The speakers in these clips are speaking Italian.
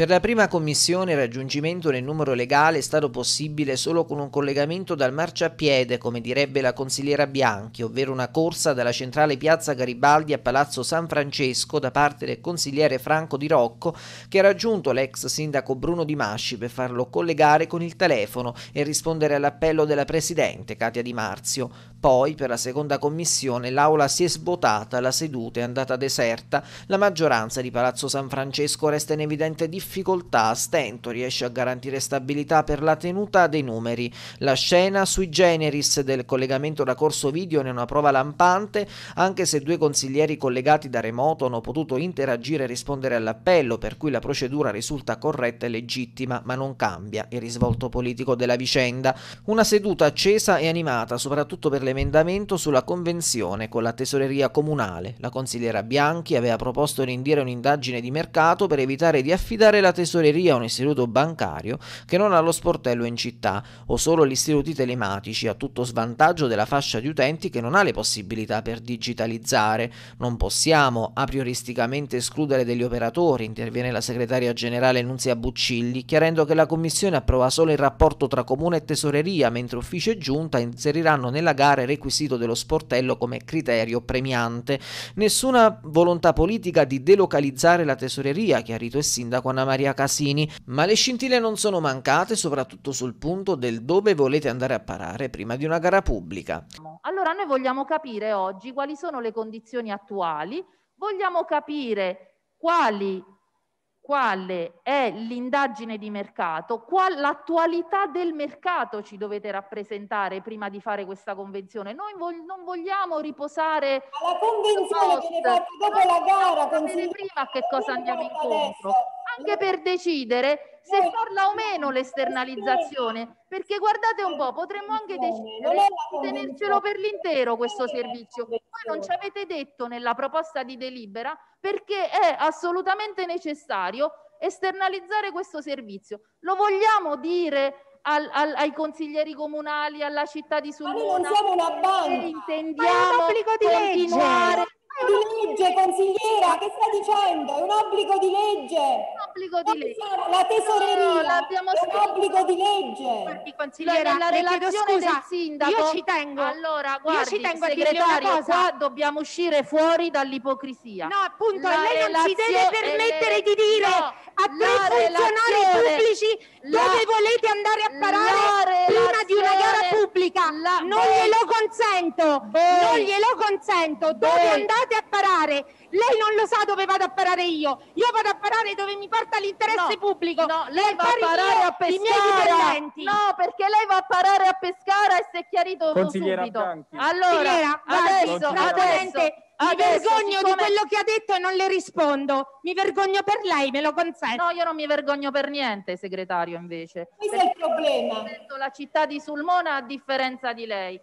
Per la prima commissione il raggiungimento del numero legale è stato possibile solo con un collegamento dal marciapiede, come direbbe la consigliera Bianchi, ovvero una corsa dalla centrale piazza Garibaldi a Palazzo San Francesco da parte del consigliere Franco Di Rocco, che ha raggiunto l'ex sindaco Bruno Di Masci per farlo collegare con il telefono e rispondere all'appello della presidente Katia Di Marzio. Poi, per la seconda commissione, l'aula si è svuotata, la seduta è andata deserta, la maggioranza di Palazzo San Francesco resta in evidente difficoltà difficoltà, a stento riesce a garantire stabilità per la tenuta dei numeri. La scena sui generis del collegamento da corso video ne è una prova lampante, anche se due consiglieri collegati da remoto hanno potuto interagire e rispondere all'appello, per cui la procedura risulta corretta e legittima, ma non cambia il risvolto politico della vicenda. Una seduta accesa e animata, soprattutto per l'emendamento sulla convenzione con la tesoreria comunale. La consigliera Bianchi aveva proposto di indire un'indagine di mercato per evitare di affidare la tesoreria è un istituto bancario che non ha lo sportello in città o solo gli istituti telematici a tutto svantaggio della fascia di utenti che non ha le possibilità per digitalizzare. Non possiamo a prioristicamente escludere degli operatori, interviene la segretaria generale Nunzia Buccilli, chiarendo che la Commissione approva solo il rapporto tra comune e tesoreria, mentre ufficio e giunta inseriranno nella gara il requisito dello sportello come criterio premiante. Nessuna volontà politica di delocalizzare la tesoreria, chiarito il sindaco Anna Anna Maria Casini, ma le scintille non sono mancate soprattutto sul punto del dove volete andare a parare prima di una gara pubblica. Allora noi vogliamo capire oggi quali sono le condizioni attuali, vogliamo capire quali quale è l'indagine di mercato, qual l'attualità del mercato ci dovete rappresentare prima di fare questa convenzione. Noi vog- non vogliamo riposare alla convenzione post, che dopo la gara, prima a che cosa andiamo incontro. Adesso anche per decidere se eh, farla o meno eh, l'esternalizzazione, eh, perché guardate un po', potremmo anche decidere di tenercelo per l'intero questo servizio. Voi non ci avete detto nella proposta di delibera perché è assolutamente necessario esternalizzare questo servizio. Lo vogliamo dire al, al, ai consiglieri comunali, alla città di Sulmona. Ma noi non siamo una banca. Intendiamo ma è un obbligo di legge. È un di legge, consigliera, che sta dicendo? È un obbligo di legge obbligo di legge. La tesoreria no, è un obbligo di legge. Guardi, la relazione scusa, del sindaco. Io ci tengo. Allora, guardi, io ci tengo segretario, qua dobbiamo uscire fuori dall'ipocrisia. No, appunto, la lei non si deve permettere le... di dire no, a tre funzionari pubblici la... dove volete andare a parare prima di una gara pubblica. La... Non glielo consento. Beh. Non glielo consento. Beh. Dove andate a parare. Lei non lo sa dove vado a parare io. Io vado a parare dove mi porta l'interesse no, pubblico. No, lei va a parare a Pescara. No, perché lei va a parare a Pescara e si è chiarito subito. Bianchi. Allora, adesso, adesso, mi Adesso, vergogno siccome... di quello che ha detto e non le rispondo. Mi vergogno per lei, me lo consente. No, io non mi vergogno per niente, segretario, invece. Questo è il problema. La città di Sulmona a differenza di lei.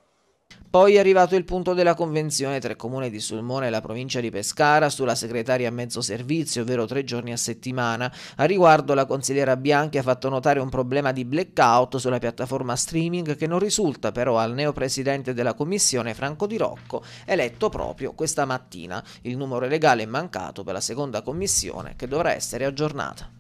Poi è arrivato il punto della convenzione tra il comune di Sulmone e la provincia di Pescara sulla segretaria a mezzo servizio, ovvero tre giorni a settimana. A riguardo la consigliera Bianchi ha fatto notare un problema di blackout sulla piattaforma streaming che non risulta però al neopresidente della commissione Franco Di Rocco, eletto proprio questa mattina. Il numero legale è mancato per la seconda commissione che dovrà essere aggiornata.